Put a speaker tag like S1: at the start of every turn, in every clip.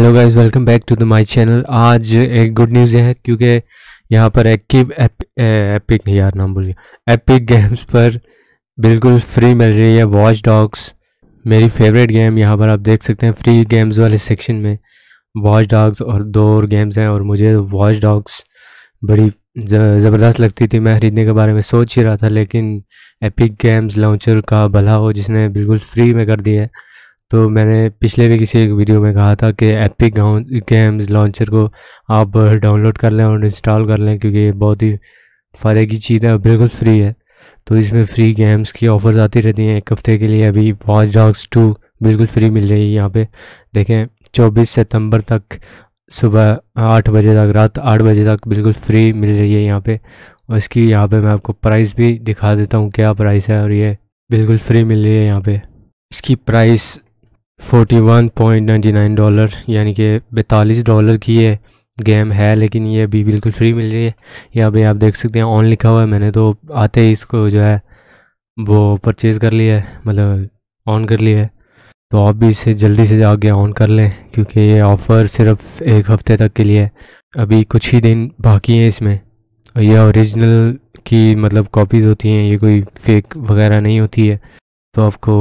S1: hello guys welcome back to the my channel आज एक good news है क्योंकि यहाँ पर एक्टिव एप, एपिक यार नाम बोलिए एपिक गेम्स पर बिल्कुल फ्री मिल रही है वॉच डॉग्स मेरी फेवरेट गेम यहाँ पर आप देख सकते हैं फ्री गेम्स वाले सेक्शन में वॉच डॉग्स और दो और गेम्स हैं और मुझे वॉच डॉग्स बड़ी ज़बरदस्त लगती थी मैं ख़रीदने के बारे में सोच ही रहा था लेकिन एपिक गेम्स लॉन्चर का भला हो जिसने बिल्कुल फ्री में कर दिया है तो मैंने पिछले भी किसी एक वीडियो में कहा था कि एपिक गेम्स लॉन्चर को आप डाउनलोड कर लें और इंस्टॉल कर लें क्योंकि ये बहुत ही फ़ायदे की चीज़ है और बिल्कुल फ्री है तो इसमें फ्री गेम्स की ऑफ़र्स आती रहती हैं एक हफ़्ते के लिए अभी वॉच डॉग्स टू बिल्कुल फ्री मिल रही है यहाँ पे देखें 24 सितंबर तक सुबह आठ बजे तक रात आठ बजे तक बिल्कुल फ्री मिल रही है यहाँ पे और इसकी यहाँ पे मैं आपको प्राइस भी दिखा देता हूँ क्या प्राइस है और ये बिल्कुल फ्री मिल रही है यहाँ पर इसकी प्राइस 41.99 डॉलर यानी कि बैतालीस डॉलर की ये गेम है लेकिन ये अभी बिल्कुल फ्री मिल रही है यहाँ पे आप देख सकते हैं ऑन लिखा हुआ है मैंने तो आते ही इसको जो है वो परचेज़ कर लिया है मतलब ऑन कर लिया है तो आप भी इसे जल्दी से जाके ऑन कर लें क्योंकि ये ऑफ़र सिर्फ एक हफ़्ते तक के लिए है अभी कुछ ही दिन बाकी हैं इसमें और यह ओरिजिनल की मतलब कॉपीज़ होती हैं ये कोई फेक वगैरह नहीं होती है तो आपको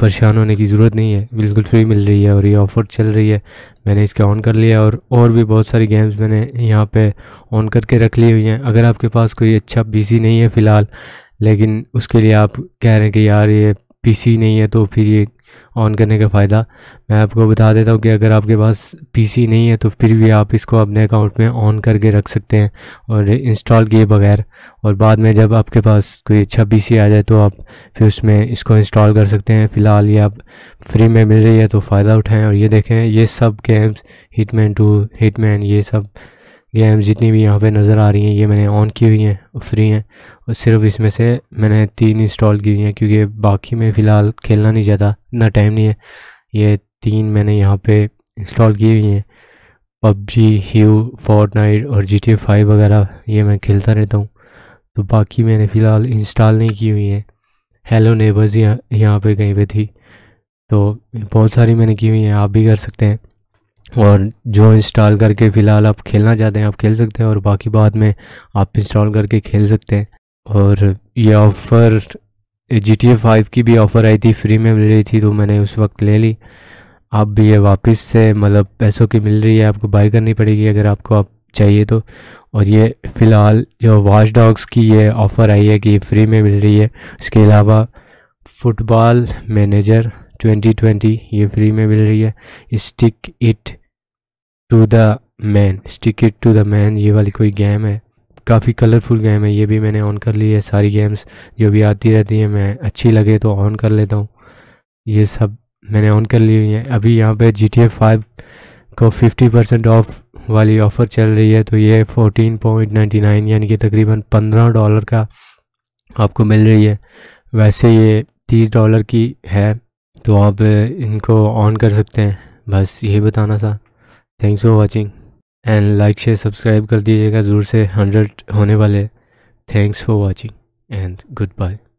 S1: परेशान होने की ज़रूरत नहीं है बिल्कुल फ्री मिल रही है और ये ऑफ़र चल रही है मैंने इसका ऑन कर लिया और और भी बहुत सारी गेम्स मैंने यहाँ पे ऑन करके रख ली हुई हैं अगर आपके पास कोई अच्छा पीसी नहीं है फ़िलहाल लेकिन उसके लिए आप कह रहे हैं कि यार ये पीसी नहीं है तो फिर ये ऑन करने का फ़ायदा मैं आपको बता देता हूँ कि अगर आपके पास पीसी नहीं है तो फिर भी आप इसको अपने अकाउंट में ऑन करके रख सकते हैं और इंस्टॉल किए बगैर और बाद में जब आपके पास कोई अच्छा पीसी आ जाए तो आप फिर उसमें इसको इंस्टॉल कर सकते हैं फ़िलहाल ये आप फ्री में मिल रही है तो फ़ायदा उठाएँ और ये देखें ये सब गेम्स हिटमैन टू हिटमैन ये सब गेम जितनी भी यहाँ पे नज़र आ रही हैं ये मैंने ऑन की हुई हैं फ्री हैं और सिर्फ इसमें से मैंने तीन इंस्टॉल की हुई हैं क्योंकि बाकी में फ़िलहाल खेलना नहीं चाहता इतना टाइम नहीं है ये तीन मैंने यहाँ पे इंस्टॉल की हुई हैं पबजी ह्यू नाइट और जी टी फाइव वगैरह ये मैं खेलता रहता हूँ तो बाकी मैंने फ़िलहाल इंस्टॉल नहीं की हुई हैं हेलो नेबर्स यहाँ यहाँ कहीं पे थी तो बहुत सारी मैंने की हुई हैं आप भी कर सकते हैं और जो इंस्टॉल करके फ़िलहाल आप खेलना चाहते हैं आप खेल सकते हैं और बाकी बाद में आप इंस्टॉल करके खेल सकते हैं और ये offer G T A five की भी ऑफ़र आई थी फ्री में मिल रही थी तो मैंने उस वक्त ले ली अब ये वापस से मतलब पैसों की मिल रही है आपको बाई करनी पड़ेगी अगर आपको आप चाहिए तो और ये फ़िलहाल जो वॉच डॉग्स की ये ऑफ़र आई है कि फ्री में मिल रही है इसके अलावा फुटबॉल मैनेजर 2020 ये फ्री में मिल रही है stick it to the man stick it to the man ये वाली कोई गेम है काफ़ी कलरफुल गेम है ये भी मैंने ऑन कर ली है सारी गेम्स जो भी आती रहती हैं मैं अच्छी लगे तो ऑन कर लेता हूँ ये सब मैंने ऑन कर ली हुई है अभी यहाँ पे जी टी फाइव को फिफ्टी परसेंट ऑफ वाली ऑफ़र चल रही है तो ये फोर्टीन पॉइंट नाइन्टी नाइन यानी कि तकरीबन पंद्रह डॉलर का आपको मिल रही है वैसे ये तीस डॉलर की है तो आप इनको ऑन कर सकते हैं बस यही बताना सा thanks for watching and like share subscribe कर दीजिएगा ज़रूर से हंड्रेड होने वाले thanks for watching and good bye